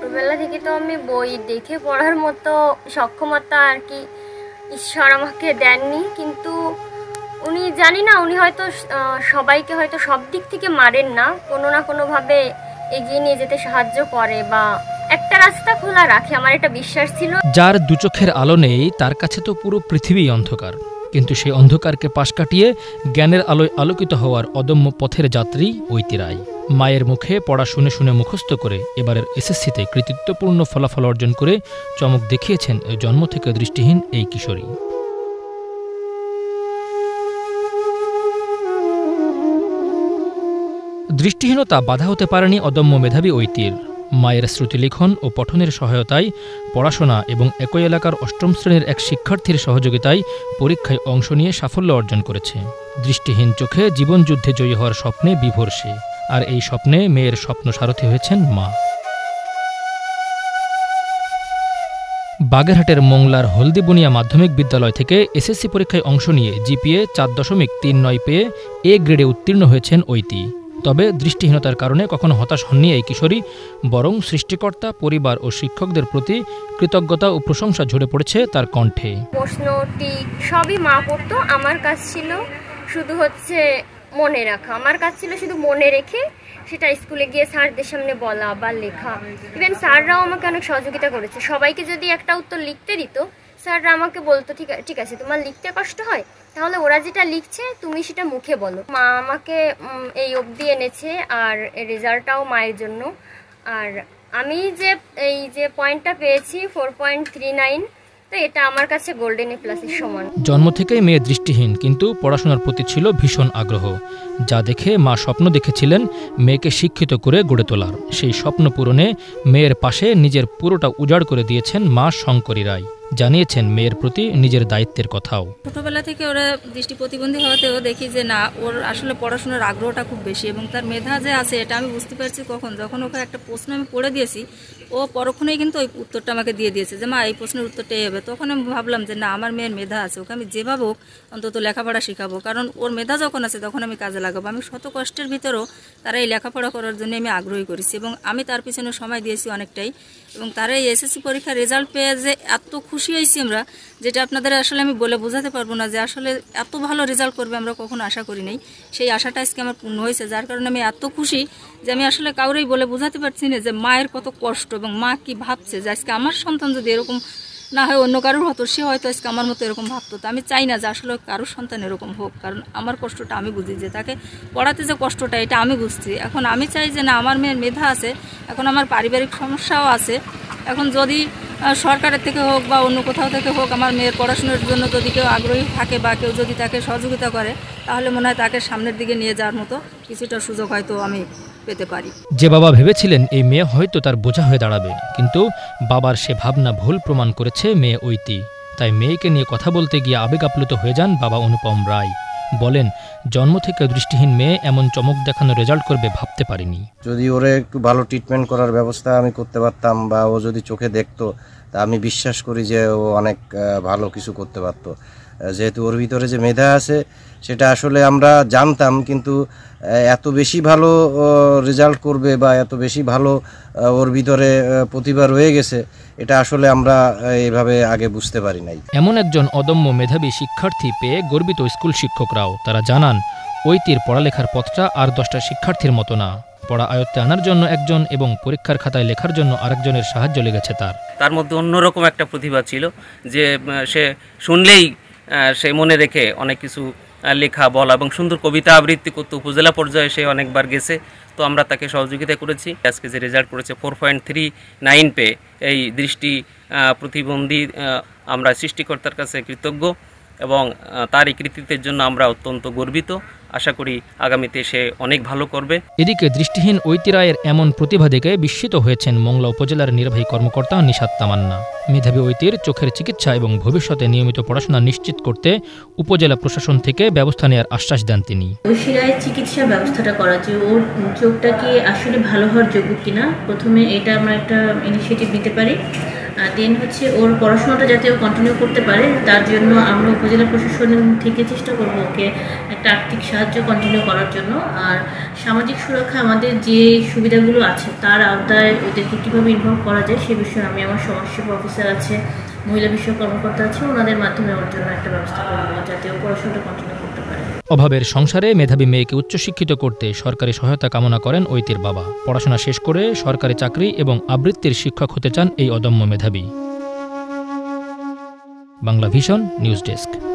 ছোটবেলা থেকে তো আমি বই দেখে পড়ার মতো সক্ষমতা আর কি ঈশ্বর আমাকে দেননি কিন্তু উনি জানি না উনি হয়তো সবাইকে হয়তো সব দিক থেকে মারেন না কোনো না কোনোভাবে এগিয়ে নিয়ে যেতে সাহায্য করে বা একটা রাস্তা খোলা রাখে আমার এটা বিশ্বাস ছিল যার দু চোখের আলো নেই তার কাছে তো পুরো পৃথিবী অন্ধকার কিন্তু সেই অন্ধকারকে পাশ কাটিয়ে জ্ঞানের আলোয় আলোকিত হওয়ার অদম্য পথের যাত্রী ঐতিরায় মায়ের মুখে পড়া শুনে শুনে মুখস্থ করে এবারের এসএসসিতে কৃতিত্বপূর্ণ ফলাফল অর্জন করে চমক দেখিয়েছেন জন্ম থেকে দৃষ্টিহীন এই কিশোরী দৃষ্টিহীনতা বাধা হতে পারেনি অদম্য মেধাবী ঐতির মায়ের শ্রুতিলেখন ও পঠনের সহায়তায় পড়াশোনা এবং একই এলাকার অষ্টম শ্রেণীর এক শিক্ষার্থীর সহযোগিতায় পরীক্ষায় অংশ নিয়ে সাফল্য অর্জন করেছে দৃষ্টিহীন চোখে জীবনযুদ্ধে জয়ী হওয়ার স্বপ্নে বিভোর সে আর এই স্বপ্নে মেয়ের স্বপ্ন সারথী হয়েছেন মা বাগেরহাটের মোংলার হলদিবুনিয়া মাধ্যমিক বিদ্যালয় থেকে এসএসসি পরীক্ষায় অংশ নিয়ে জিপিএ চার দশমিক তিন নয় পেয়ে এ গ্রেডে উত্তীর্ণ হয়েছেন ঐতি তবে দৃষ্টিহীনতার কারণে কখনো হতাশ হননি এই কিশোরী বরং সৃষ্টিকর্তা পরিবার ও শিক্ষকদের প্রতি কৃতজ্ঞতা ও প্রশংসা ঝরে পড়েছে তার কণ্ঠে প্রশ্নটি সবই মা পড়তো আমার কাজ ছিল শুধু হচ্ছে মনে রাখা আমার কাজ ছিল শুধু মনে রেখে সেটা স্কুলে গিয়ে স্যারদের সামনে বলা বা লেখা ইভেন স্যাররাও আমাকে অনেক সহযোগিতা করেছে সবাইকে যদি একটা উত্তর লিখতে দিত স্যাররা আমাকে বলতো ঠিক ঠিক আছে তোমার লিখতে কষ্ট হয় তাহলে ওরা যেটা লিখছে তুমি সেটা মুখে বলো মা আমাকে এই অবধি এনেছে আর রেজাল্টটাও মায়ের জন্য আর আমি যে এই যে পয়েন্টটা পেয়েছি ফোর পয়েন্ট থ্রি নাইন এটা আমার কাছে জন্ম থেকেই মেয়ে দৃষ্টিহীন কিন্তু পড়াশোনার প্রতি ছিল ভীষণ আগ্রহ যা দেখে মা স্বপ্ন দেখেছিলেন মেয়েকে শিক্ষিত করে গড়ে তোলার সেই স্বপ্ন পূরণে মেয়ের পাশে নিজের পুরোটা উজাড় করে দিয়েছেন মা শঙ্করী রায় জানিয়েছেন মেয়ের প্রতি নিজের দায়িত্বের কথাও ছোটবেলা থেকে ওরা দৃষ্টি প্রতিবন্ধী হওয়াতেও দেখি যে না ওর আসলে পড়াশোনার আগ্রহটা খুব বেশি এবং তার মেধা যে আছে এটা আমি বুঝতে পারছি কখন যখন ওকে একটা প্রশ্ন আমি পড়ে দিয়েছি ও পরক্ষণেই কিন্তু ওই উত্তরটা আমাকে দিয়ে দিয়েছে যে মা এই প্রশ্নের উত্তরটা এই হবে তখন আমি ভাবলাম যে না আমার মেয়ের মেধা আছে ওকে আমি যেভাবে হোক অন্তত লেখাপড়া শেখাবো কারণ ওর মেধা যখন আছে তখন আমি কাজে লাগাবো আমি শত কষ্টের ভিতরেও তারা এই লেখাপড়া করার জন্য আমি আগ্রহী করেছি এবং আমি তার পিছনে সময় দিয়েছি অনেকটাই এবং তারা এই এসএসসি পরীক্ষার রেজাল্ট পেয়ে যে এত খুশি হয়েছি আমরা যেটা আপনাদের আসলে আমি বলে বোঝাতে পারবো না যে আসলে এত ভালো রেজাল্ট করবে আমরা কখনো আশা করি নাই সেই আশাটা আজকে আমার পূর্ণ হয়েছে যার কারণে আমি এত খুশি যে আমি আসলে কাউরেই বলে বোঝাতে পারছি না যে মায়ের কত কষ্ট এবং মা কি ভাবছে যে আজকে আমার সন্তান যদি এরকম না হয় অন্য কারোর হতো সে হয়তো আজকে আমার মতো এরকম ভাবতো তো আমি চাই না যে আসলে কারোর সন্তান এরকম হোক কারণ আমার কষ্টটা আমি বুঝি যে তাকে পড়াতে যে কষ্টটা এটা আমি বুঝছি এখন আমি চাই যে না আমার মেয়ের মেধা আছে এখন আমার পারিবারিক সমস্যাও আছে এখন যদি সরকারের থেকে হোক বা অন্য কোথাও থেকে হোক আমার মেয়ের পড়াশোনার জন্য যদি কেউ আগ্রহী থাকে বা কেউ যদি তাকে সহযোগিতা করে তাহলে মনে হয় তাকে সামনের দিকে নিয়ে যাওয়ার মতো কিছুটা সুযোগ হয়তো আমি পেতে পারি যে বাবা ভেবেছিলেন এই মেয়ে হয়তো তার বোঝা হয়ে দাঁড়াবে কিন্তু বাবার সে ভাবনা ভুল প্রমাণ করেছে মেয়ে ঐতি তাই মেয়েকে নিয়ে কথা বলতে গিয়ে আবেগ আপ্লুত হয়ে যান বাবা অনুপম রায় বলেন জন্ম থেকে দৃষ্টিহীন মেয়ে এমন চমক দেখানো রেজাল্ট করবে ভাবতে পারিনি যদি ওরে একটু ভালো ট্রিটমেন্ট করার ব্যবস্থা আমি করতে পারতাম বা ও যদি চোখে দেখতো তা আমি বিশ্বাস করি যে ও অনেক ভালো কিছু করতে পারতো যেহেতু ওর ভিতরে যে মেধা আছে সেটা আসলে আমরা জানতাম কিন্তু এত বেশি ভালো রেজাল্ট করবে বা এত বেশি ভালো ওর ভিতরে প্রতিভা রয়ে গেছে এটা আসলে আমরা এভাবে আগে বুঝতে পারি নাই এমন একজন অদম্য মেধাবী শিক্ষার্থী পেয়ে গর্বিত স্কুল শিক্ষকরাও তারা জানান ঐতির পড়ালেখার পথটা আর দশটা শিক্ষার্থীর মতো না পড়া আয়ত্তে আনার জন্য একজন এবং পরীক্ষার খাতায় লেখার জন্য আরেকজনের সাহায্য লেগেছে তার তার মধ্যে অন্যরকম একটা প্রতিভা ছিল যে সে শুনলেই সে মনে রেখে অনেক কিছু লেখা বলা এবং সুন্দর কবিতা আবৃত্তি করত উপজেলা পর্যায়ে সে অনেকবার গেছে তো আমরা তাকে সহযোগিতা করেছি আজকে যে রেজাল্ট করেছে ফোর পয়েন্ট থ্রি নাইন পে এই দৃষ্টি প্রতিবন্ধী আমরা সৃষ্টিকর্তার কাছে কৃতজ্ঞ এবং তার এই কৃতিত্বের জন্য আমরা অত্যন্ত গর্বিত আশা করি আগামীতে সে অনেক ভালো করবে এদিকে দৃষ্টিহীন ঐতিরায়ের এমন প্রতিভা দেখে বিস্মিত হয়েছেন মংলা উপজেলার নির্বাহী কর্মকর্তা নিশাত তামান্না মেধাবী ঐতির চোখের চিকিৎসা এবং ভবিষ্যতে নিয়মিত পড়াশোনা নিশ্চিত করতে উপজেলা প্রশাসন থেকে ব্যবস্থা নেওয়ার আশ্বাস দেন তিনি ঐশিরায়ের চিকিৎসা ব্যবস্থাটা করা যে ওর চোখটা কি আসলে ভালো হওয়ার যোগ্য কিনা প্রথমে এটা আমরা একটা ইনিশিয়েটিভ নিতে পারি দেন হচ্ছে ওর পড়াশোনাটা যাতে ও কন্টিনিউ করতে পারে তার জন্য আমরা উপজেলা প্রশাসন থেকে চেষ্টা করবো ওকে একটা আর্থিক সাহায্য কন্টিনিউ করার জন্য আর সামাজিক সুরক্ষা আমাদের যে সুবিধাগুলো আছে তার আওতায় ওদেরকে কীভাবে ইনভলভ করা যায় সে বিষয়ে আমি আমার সমাজসেবা অফিসার আছে মহিলা বিষয়ক কর্মকর্তা আছে ওনাদের মাধ্যমে ওর জন্য একটা ব্যবস্থা করবো যাতে ও পড়াশোনাটা কন্টিনিউ অভাবের সংসারে মেধাবী মেয়েকে উচ্চশিক্ষিত করতে সরকারি সহায়তা কামনা করেন ঐতির বাবা পড়াশোনা শেষ করে সরকারি চাকরি এবং আবৃত্তির শিক্ষক হতে চান এই অদম্য মেধাবী বাংলা ভিশন নিউজ ডেস্ক